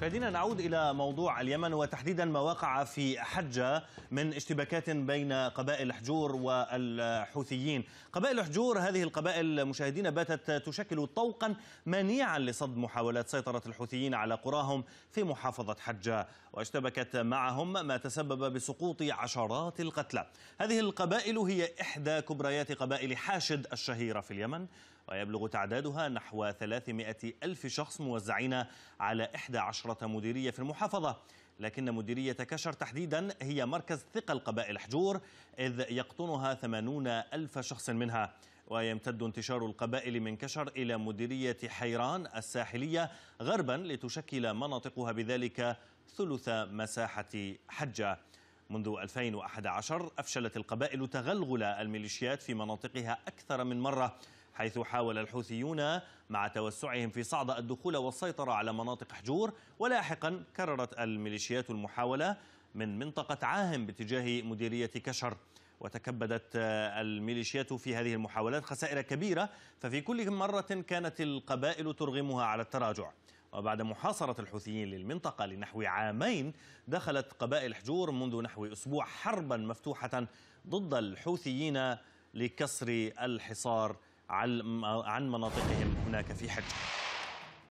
مشاهدينا نعود إلى موضوع اليمن وتحديدا ما وقع في حجة من اشتباكات بين قبائل الحجور والحوثيين قبائل الحجور هذه القبائل مشاهدينا باتت تشكل طوقا منيعا لصد محاولات سيطرة الحوثيين على قراهم في محافظة حجة واشتبكت معهم ما تسبب بسقوط عشرات القتلى هذه القبائل هي إحدى كبريات قبائل حاشد الشهيرة في اليمن ويبلغ تعدادها نحو 300 ألف شخص موزعين على 11 مديرية في المحافظة لكن مديرية كشر تحديدا هي مركز ثقل قبائل حجور إذ يقطنها 80 ألف شخص منها ويمتد انتشار القبائل من كشر إلى مديرية حيران الساحلية غربا لتشكل مناطقها بذلك ثلث مساحة حجة منذ 2011 أفشلت القبائل تغلغل الميليشيات في مناطقها أكثر من مرة حيث حاول الحوثيون مع توسعهم في صعدة الدخول والسيطرة على مناطق حجور ولاحقا كررت الميليشيات المحاولة من منطقة عاهم باتجاه مديرية كشر وتكبدت الميليشيات في هذه المحاولات خسائر كبيرة ففي كل مرة كانت القبائل ترغمها على التراجع وبعد محاصرة الحوثيين للمنطقة لنحو عامين دخلت قبائل حجور منذ نحو أسبوع حربا مفتوحة ضد الحوثيين لكسر الحصار عن مناطقهم هناك في حج